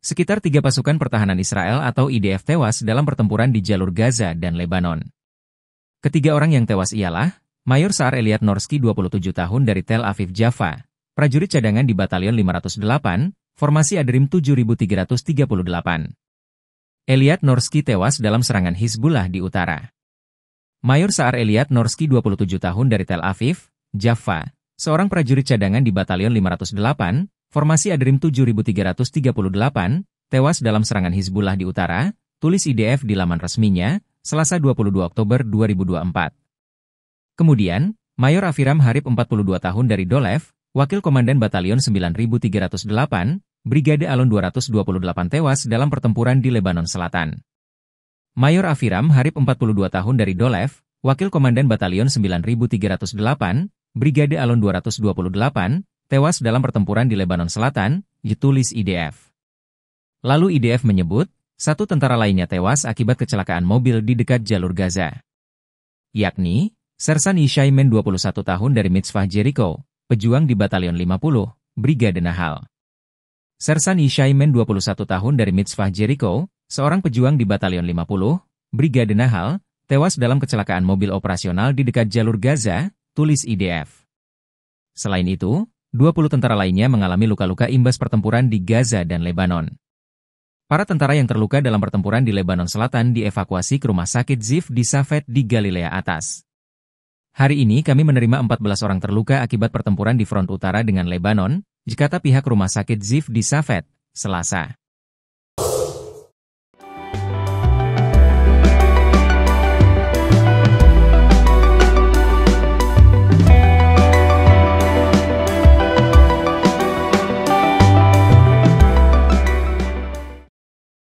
Sekitar tiga pasukan pertahanan Israel atau IDF tewas dalam pertempuran di jalur Gaza dan Lebanon. Ketiga orang yang tewas ialah Mayor Saar Eliat Norski 27 tahun dari Tel Aviv Jaffa, prajurit cadangan di Batalion 508, formasi Adrim 7338. Eliat Norski tewas dalam serangan Hizbullah di utara. Mayor Saar Eliat Norski 27 tahun dari Tel Aviv, Jaffa, seorang prajurit cadangan di Batalion 508, Formasi Adrim 7338, tewas dalam serangan Hizbullah di utara, tulis IDF di laman resminya, Selasa 22 Oktober 2024. Kemudian, Mayor Afiram Harib 42 tahun dari Dolev, Wakil Komandan Batalion 9308, Brigade Alon 228 tewas dalam pertempuran di Lebanon Selatan. Mayor Afiram Harib 42 tahun dari Dolev, Wakil Komandan Batalion 9308, Brigade Alon 228, tewas dalam pertempuran di Lebanon Selatan, ditulis IDF. Lalu IDF menyebut, satu tentara lainnya tewas akibat kecelakaan mobil di dekat jalur Gaza. Yakni, Sersan Ishai Men 21 tahun dari Mitzvah Jericho, pejuang di Batalion 50, Brigade Nahal. Sersan Ishai Men 21 tahun dari Mitzvah Jericho, seorang pejuang di Batalion 50, Brigade Nahal, tewas dalam kecelakaan mobil operasional di dekat jalur Gaza, tulis IDF. Selain itu, 20 tentara lainnya mengalami luka-luka imbas pertempuran di Gaza dan Lebanon. Para tentara yang terluka dalam pertempuran di Lebanon Selatan dievakuasi ke rumah sakit Ziv di Safed di Galilea Atas. Hari ini kami menerima 14 orang terluka akibat pertempuran di front utara dengan Lebanon, jikata pihak rumah sakit Ziv di Safed, Selasa.